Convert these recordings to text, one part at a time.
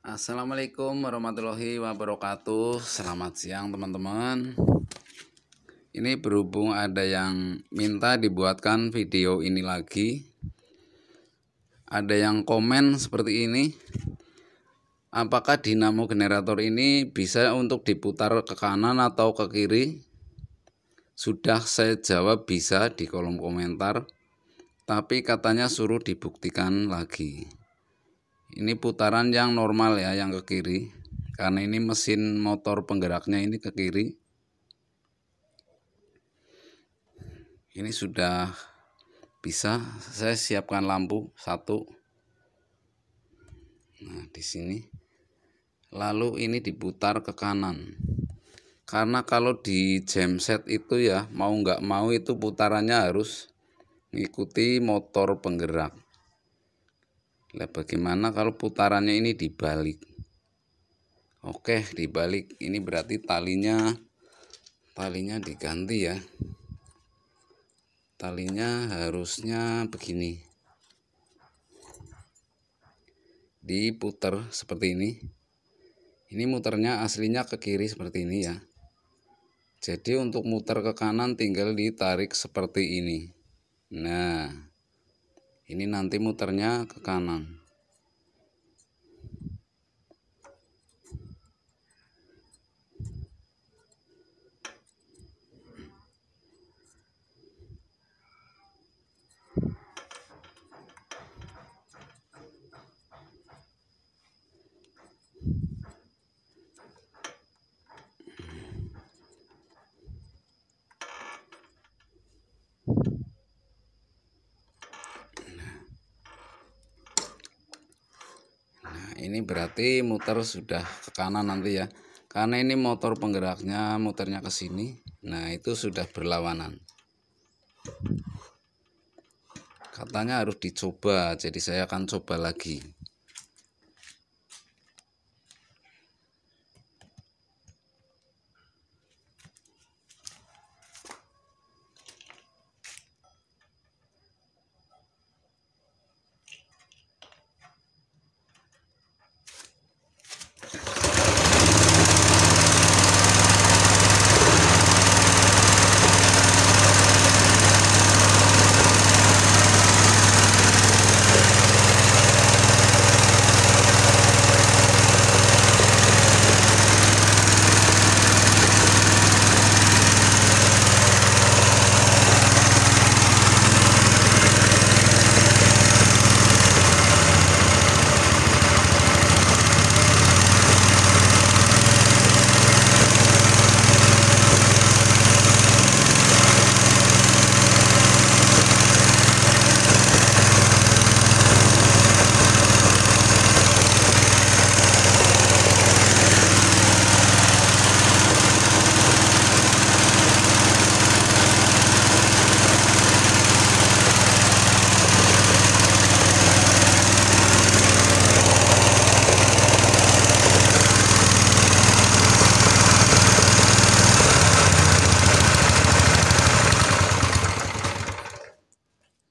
Assalamualaikum warahmatullahi wabarakatuh Selamat siang teman-teman Ini berhubung ada yang minta dibuatkan video ini lagi Ada yang komen seperti ini Apakah dinamo generator ini bisa untuk diputar ke kanan atau ke kiri? Sudah saya jawab bisa di kolom komentar Tapi katanya suruh dibuktikan lagi ini putaran yang normal ya yang ke kiri karena ini mesin motor penggeraknya ini ke kiri ini sudah bisa saya siapkan lampu satu nah di sini lalu ini diputar ke kanan karena kalau di jam itu ya mau nggak mau itu putarannya harus mengikuti motor penggerak lah bagaimana kalau putarannya ini dibalik? Oke, dibalik. Ini berarti talinya talinya diganti ya. Talinya harusnya begini. Diputar seperti ini. Ini muternya aslinya ke kiri seperti ini ya. Jadi untuk muter ke kanan tinggal ditarik seperti ini. Nah, ini nanti muternya ke kanan ini berarti muter sudah ke kanan nanti ya karena ini motor penggeraknya muternya ke sini nah itu sudah berlawanan katanya harus dicoba jadi saya akan coba lagi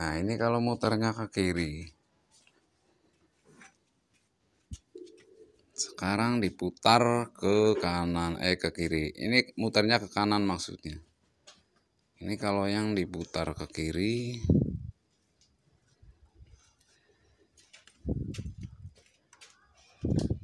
Nah ini kalau muternya ke kiri. Sekarang diputar ke kanan, eh ke kiri. Ini muternya ke kanan maksudnya. Ini kalau yang diputar ke kiri. Thank you.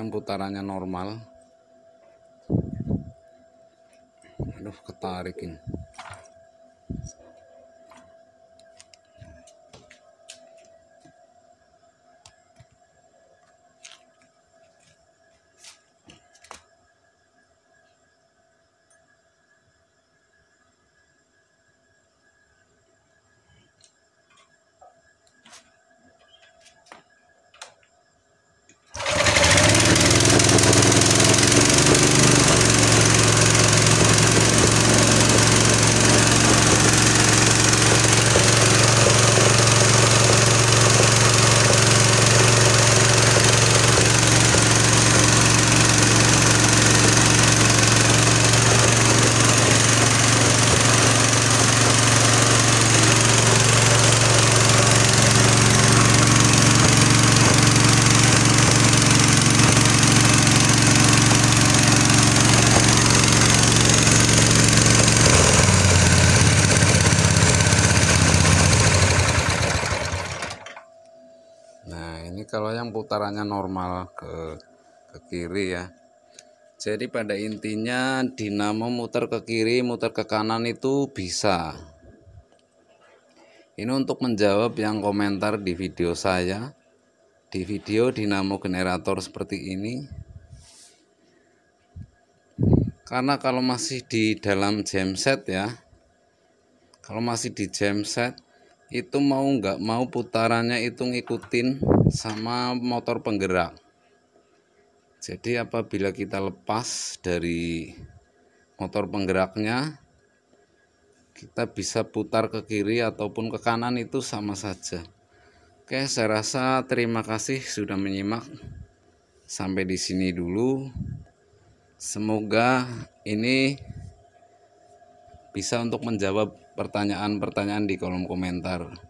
yang putarannya normal aduh ketarikin kalau yang putarannya normal ke ke kiri ya jadi pada intinya dinamo muter ke kiri muter ke kanan itu bisa ini untuk menjawab yang komentar di video saya di video dinamo generator seperti ini karena kalau masih di dalam jamset ya kalau masih di jamset itu mau nggak mau putarannya itu ngikutin sama motor penggerak jadi apabila kita lepas dari motor penggeraknya kita bisa putar ke kiri ataupun ke kanan itu sama saja oke saya rasa terima kasih sudah menyimak sampai di sini dulu semoga ini bisa untuk menjawab pertanyaan-pertanyaan di kolom komentar